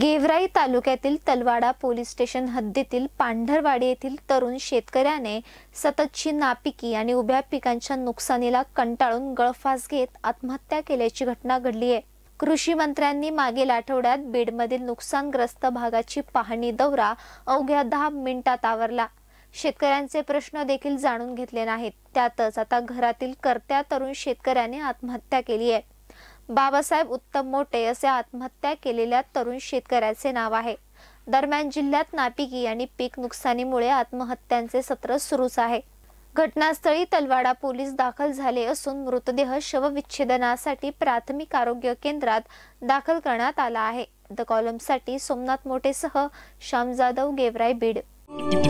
गेवराई तालुक्यातील Talwara police station हद्दीतील पांढरवाडी येथील तरुण शेतकऱ्याने सततची नापिकी आणि उभ्या पिकांच्या नुकसानीला कंटाळून गळफास घेत आत्महत्या केल्याची घटना घडली आहे कृषी मंत्र्यांनी मागील आठवड्यात बीडमधील नुकसानग्रस्त भागाची पाहणी दौरा अवघ्या दहा मिनिटात आवरला शेतकऱ्यांचे प्रश्न देखील जाणून घेतले नाहीत त्यातच आता घरातील करत्या तरुण शेतकऱ्याने आत्महत्या केली आहे बाबासाहेब उत्तम मोठे असे आत्महत्या केलेल्या तरुण शेतकऱ्याचे नाव आहे दरम्यान जिल्ह्यात नापिकी आणि पीक नुकसानीमुळे आत्महत्यांचे सत्र सुरूच आहे घटनास्थळी तलवाडा पोलीस दाखल झाले असून मृतदेह शवविच्छेदनासाठी प्राथमिक आरोग्य केंद्रात दाखल करण्यात आला आहे द कॉलमसाठी सोमनाथ मोठेसह श्याम जाधव गेवराय बीड